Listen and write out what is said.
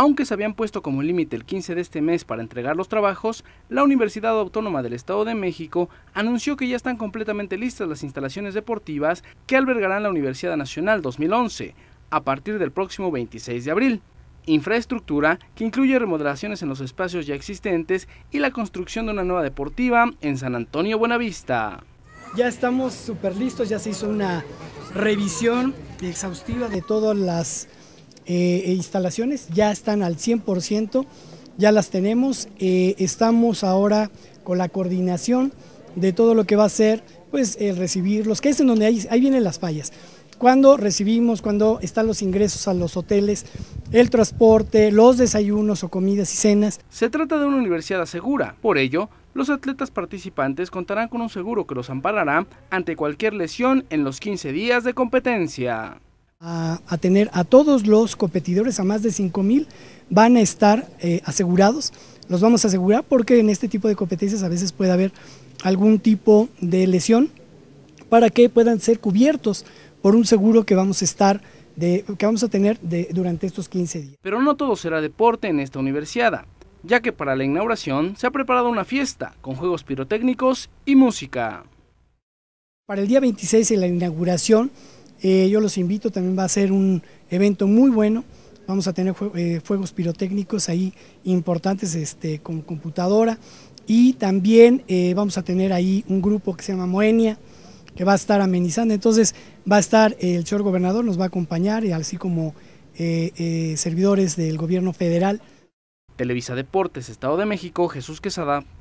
Aunque se habían puesto como límite el 15 de este mes para entregar los trabajos, la Universidad Autónoma del Estado de México anunció que ya están completamente listas las instalaciones deportivas que albergarán la Universidad Nacional 2011 a partir del próximo 26 de abril. Infraestructura que incluye remodelaciones en los espacios ya existentes y la construcción de una nueva deportiva en San Antonio Buenavista. Ya estamos súper listos, ya se hizo una revisión exhaustiva de todas las eh, instalaciones ya están al 100%, ya las tenemos, eh, estamos ahora con la coordinación de todo lo que va a ser pues el recibirlos, que es en donde hay, ahí vienen las fallas. Cuando recibimos, cuando están los ingresos a los hoteles, el transporte, los desayunos o comidas y cenas. Se trata de una universidad segura, por ello, los atletas participantes contarán con un seguro que los amparará ante cualquier lesión en los 15 días de competencia a, tener a todos los competidores, a más de 5.000, van a estar eh, asegurados. Los vamos a asegurar porque en este tipo de competencias a veces puede haber algún tipo de lesión para que puedan ser cubiertos por un seguro que vamos a estar de, que vamos a tener durante estos 15 días. Pero no todo será deporte en esta universidad, ya que para la inauguración se ha preparado una fiesta con juegos pirotécnicos y música. Para el día 26 de la inauguración eh, yo los invito, también va a ser un evento muy bueno. Vamos a tener eh, fuegos pirotécnicos ahí importantes este, con computadora. Y también eh, vamos a tener ahí un grupo que se llama Moenia, que va a estar amenizando. Entonces va a estar el señor gobernador, nos va a acompañar, y así como servidores del gobierno federal. Televisa Deportes, Estado de México, Jesús Quesada,